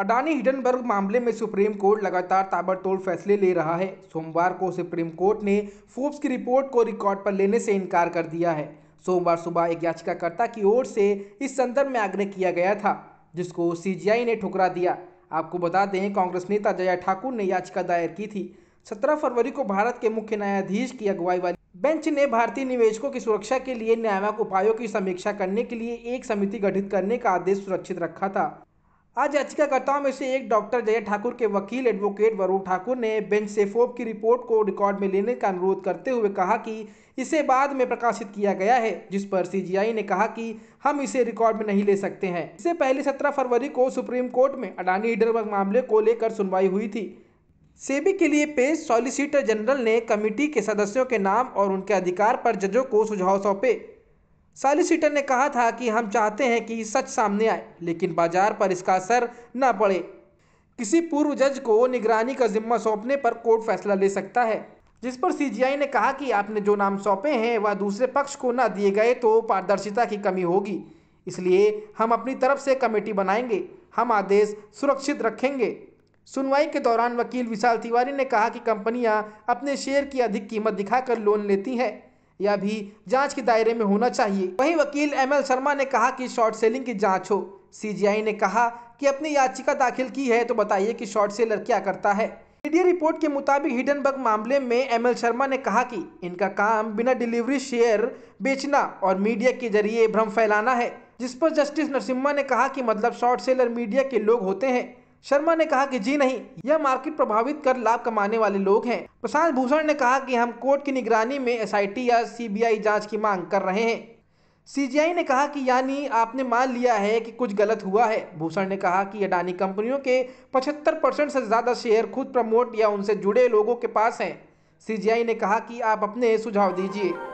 Adani Hindenburg मामले में supreme court लगातार ताबड़तोड़ फैसले ले रहा है सोमवार को सुप्रीम कोर्ट ने फोर्ब्स की रिपोर्ट को रिकॉर्ड पर लेने से इनकार कर दिया है सोमवार सुबह एक याचिकाकर्ता की ओर से इस संदर्भ में आग्रह किया गया था जिसको सीजीआई ने ठुकरा दिया आपको बता दें कांग्रेस नेता जया ठाकुर ने याचिका दायर की थी सत्रह फरवरी को भारत के मुख्य न्यायाधीश की अगुवाई वाली बेंच ने भारतीय निवेशकों की सुरक्षा के लिए न्यायात्मक उपायों की समीक्षा करने के लिए एक समिति गठित करने का आदेश सुरक्षित रखा था आज याचिकाकर्ताओं में से एक डॉक्टर जय ठाकुर के वकील एडवोकेट वरुण ठाकुर ने बेंच से की रिपोर्ट को रिकॉर्ड में लेने का अनुरोध करते हुए कहा कि इसे बाद में प्रकाशित किया गया है जिस पर सीजीआई ने कहा कि हम इसे रिकॉर्ड में नहीं ले सकते हैं इससे पहले 17 फरवरी को सुप्रीम कोर्ट में अडानी हिडरबर्ग मामले को लेकर सुनवाई हुई थी सेबी के लिए पेश सॉलिसिटर जनरल ने कमेटी के सदस्यों के नाम और उनके अधिकार पर जजों को सुझाव सौंपे सॉलिसिटर ने कहा था कि हम चाहते हैं कि सच सामने आए लेकिन बाजार पर इसका असर न पड़े किसी पूर्व जज को निगरानी का जिम्मा सौंपने पर कोर्ट फैसला ले सकता है जिस पर सीजीआई ने कहा कि आपने जो नाम सौंपे हैं वह दूसरे पक्ष को ना दिए गए तो पारदर्शिता की कमी होगी इसलिए हम अपनी तरफ से कमेटी बनाएंगे हम आदेश सुरक्षित रखेंगे सुनवाई के दौरान वकील विशाल तिवारी ने कहा कि कंपनियां अपने शेयर की अधिक कीमत दिखाकर लोन लेती हैं यह भी जांच के दायरे में होना चाहिए वहीं वकील एम एल शर्मा ने कहा कि शॉर्ट सेलिंग की जांच हो सीजीआई ने कहा कि अपनी याचिका दाखिल की है तो बताइए कि शॉर्ट सेलर क्या करता है मीडिया रिपोर्ट के मुताबिक हिडन बग मामले में एम एल शर्मा ने कहा कि इनका काम बिना डिलीवरी शेयर बेचना और मीडिया के जरिए भ्रम फैलाना है जिस पर जस्टिस नरसिम्हा ने कहा कि मतलब शॉर्ट सेलर मीडिया के लोग होते हैं शर्मा ने कहा कि जी नहीं यह मार्केट प्रभावित कर लाभ कमाने वाले लोग हैं प्रशांत भूषण ने कहा कि हम कोर्ट की निगरानी में एसआईटी या सीबीआई जांच की मांग कर रहे हैं सीजीआई ने कहा कि यानी आपने मान लिया है कि कुछ गलत हुआ है भूषण ने कहा कि अडानी कंपनियों के 75 परसेंट से ज़्यादा शेयर खुद प्रमोट या उनसे जुड़े लोगों के पास हैं सीजीआई ने कहा कि आप अपने सुझाव दीजिए